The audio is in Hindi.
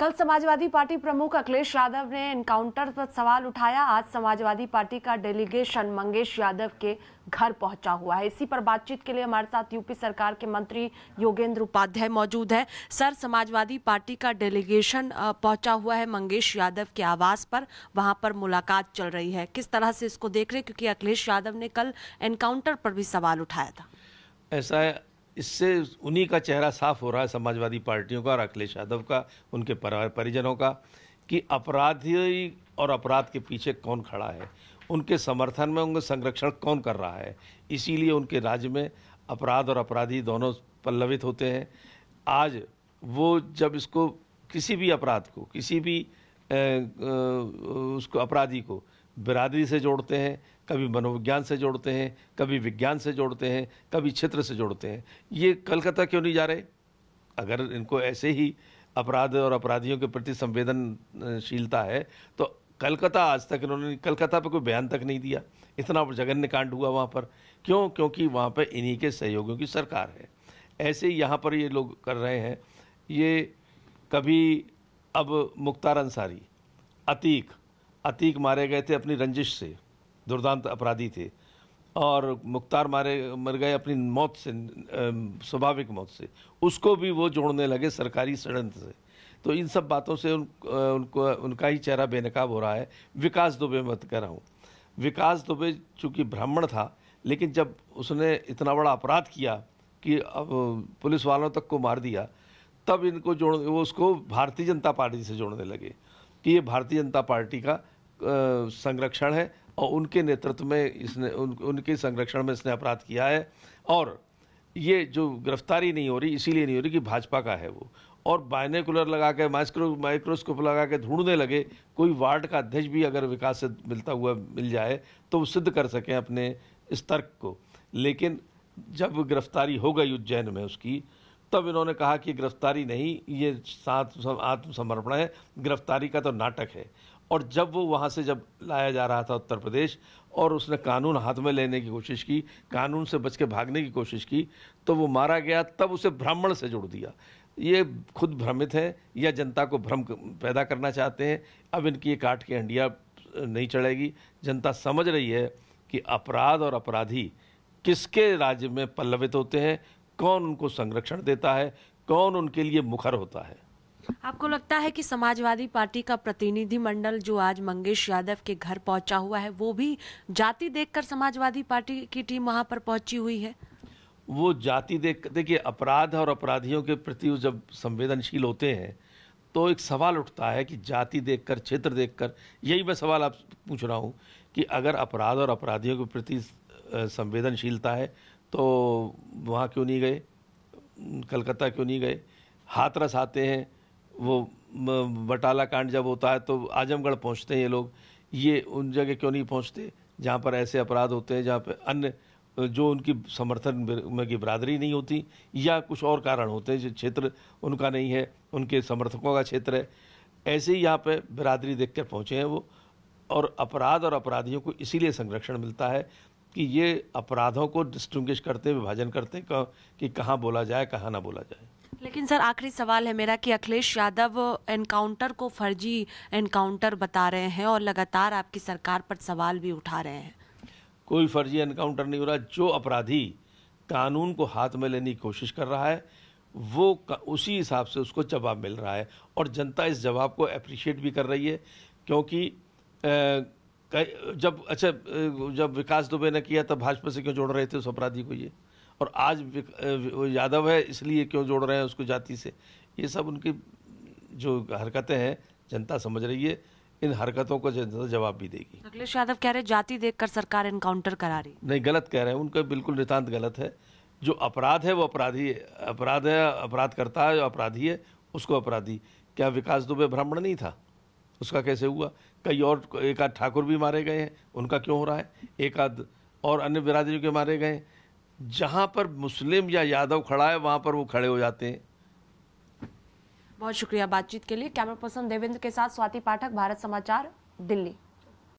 कल समाजवादी पार्टी प्रमुख अखिलेश यादव ने एनकाउंटर पर सवाल उठाया आज समाजवादी पार्टी का डेलीगेशन मंगेश यादव के घर पहुंचा हुआ है इसी पर बातचीत के लिए हमारे साथ यूपी सरकार के मंत्री योगेंद्र उपाध्याय मौजूद है सर समाजवादी पार्टी का डेलीगेशन पहुंचा हुआ है मंगेश यादव के आवास पर वहां पर मुलाकात चल रही है किस तरह से इसको देख रहे क्योंकि अखिलेश यादव ने कल एनकाउंटर पर भी सवाल उठाया था ऐसा इससे उन्हीं का चेहरा साफ हो रहा है समाजवादी पार्टियों का और अखिलेश यादव का उनके परिजनों का कि अपराधी और अपराध के पीछे कौन खड़ा है उनके समर्थन में उनका संरक्षण कौन कर रहा है इसीलिए उनके राज्य में अपराध और अपराधी दोनों पल्लवित होते हैं आज वो जब इसको किसी भी अपराध को किसी भी उसको अपराधी को बिरादरी से जोड़ते हैं कभी मनोविज्ञान से जोड़ते हैं कभी विज्ञान से जोड़ते हैं कभी क्षेत्र से जोड़ते हैं ये कलकत्ता क्यों नहीं जा रहे अगर इनको ऐसे ही अपराध और अपराधियों के प्रति संवेदनशीलता है तो कलकत्ता आज तक इन्होंने कलकत्ता पर कोई बयान तक नहीं दिया इतना जघन्य कांड हुआ वहाँ पर क्यों क्योंकि वहाँ पर इन्हीं के सहयोगियों की सरकार है ऐसे ही यहाँ पर ये लोग कर रहे हैं ये कभी अब मुख्तार अंसारी अतीक अतीक मारे गए थे अपनी रंजिश से दुर्दांत अपराधी थे और मुख्तार मारे मर गए अपनी मौत से स्वाभाविक मौत से उसको भी वो जोड़ने लगे सरकारी षडयंत्र से तो इन सब बातों से उन, उनको उनका ही चेहरा बेनकाब हो रहा है विकास दुबे मत कर रहा हूँ विकास दुबे चूँकि ब्राह्मण था लेकिन जब उसने इतना बड़ा अपराध किया कि पुलिस वालों तक को मार दिया तब इनको जोड़ वो उसको भारतीय जनता पार्टी से जोड़ने लगे कि ये भारतीय जनता पार्टी का संरक्षण है और उनके नेतृत्व में इसने उन, उनके संरक्षण में इसने अपराध किया है और ये जो गिरफ्तारी नहीं हो रही इसीलिए नहीं हो रही कि भाजपा का है वो और बायनेकुलर लगा के माइक्रो माइक्रोस्कोप लगा के ढूंढने लगे कोई वार्ड का अध्यक्ष भी अगर विकास से मिलता हुआ मिल जाए तो वो सिद्ध कर सकें अपने इस तर्क को लेकिन जब गिरफ्तारी हो गई उज्जैन में उसकी तब इन्होंने कहा कि गिरफ्तारी नहीं ये सात आत्मसमर्पण है गिरफ्तारी का तो नाटक है और जब वो वहाँ से जब लाया जा रहा था उत्तर प्रदेश और उसने कानून हाथ में लेने की कोशिश की कानून से बच के भागने की कोशिश की तो वो मारा गया तब उसे ब्राह्मण से जोड़ दिया ये खुद भ्रमित हैं या जनता को भ्रम पैदा करना चाहते हैं अब इनकी ये काट के हंडिया नहीं चढ़ेगी जनता समझ रही है कि अपराध और अपराधी किसके राज्य में पल्लवित होते हैं कौन उनको संरक्षण देता है कौन उनके लिए मुखर होता है आपको लगता है कि समाजवादी पार्टी का प्रतिनिधि मंडल जो आज मंगेश यादव के घर पहुंचा हुआ है वो भी जाति देखकर समाजवादी पार्टी की टीम वहां पर पहुंची हुई है वो जाति देख देखिए अपराध और अपराधियों के प्रति जब संवेदनशील होते हैं तो एक सवाल उठता है कि जाति देखकर क्षेत्र देखकर यही मैं सवाल आप पूछ रहा हूँ कि अगर अपराध और अपराधियों के प्रति संवेदनशीलता है तो वहाँ क्यों नहीं गए कलकत्ता क्यों नहीं गए हाथरस आते हैं वो बटाला कांड जब होता है तो आजमगढ़ पहुंचते हैं ये लोग ये उन जगह क्यों नहीं पहुंचते जहाँ पर ऐसे अपराध होते हैं जहाँ पर अन्य जो उनकी समर्थन में की बरादरी नहीं होती या कुछ और कारण होते हैं जो क्षेत्र उनका नहीं है उनके समर्थकों का क्षेत्र है ऐसे ही यहाँ पर बरादरी देख कर पहुँचे हैं वो और अपराध और अपराधियों को इसीलिए संरक्षण मिलता है कि ये अपराधों को डिस्टिंग्विश करते विभाजन करते कि कहाँ बोला जाए कहाँ ना बोला जाए लेकिन सर आखिरी सवाल है मेरा कि अखिलेश यादव एनकाउंटर को फर्जी एनकाउंटर बता रहे हैं और लगातार आपकी सरकार पर सवाल भी उठा रहे हैं कोई फर्जी एनकाउंटर नहीं हो रहा जो अपराधी कानून को हाथ में लेने की कोशिश कर रहा है वो उसी हिसाब से उसको जवाब मिल रहा है और जनता इस जवाब को अप्रिशिएट भी कर रही है क्योंकि जब अच्छा जब विकास दुबे ने किया तब भाजपा से क्यों जोड़ रहे थे उस अपराधी को ये और आज यादव है इसलिए क्यों जोड़ रहे हैं उसको जाति से ये सब उनकी जो हरकतें हैं जनता समझ रही है इन हरकतों को जनता जवाब भी देगी अखिलेश यादव कह रहे हैं जाति देखकर सरकार इनकाउंटर करा रही नहीं गलत कह रहे हैं उनका बिल्कुल नितान्त गलत है जो अपराध है वो अपराधी अपराध है अपराध करता है जो अपराधी है उसको अपराधी क्या विकास दुबे ब्राह्मण नहीं था उसका कैसे हुआ कई और एक आध ठाकुर भी मारे गए हैं उनका क्यों हो रहा है एक आध और अन्य बिरादरी के मारे गए हैं जहां पर मुस्लिम या यादव खड़ा है वहां पर वो खड़े हो जाते हैं बहुत शुक्रिया बातचीत के लिए कैमरा पर्सन देवेंद्र के साथ स्वाति पाठक भारत समाचार दिल्ली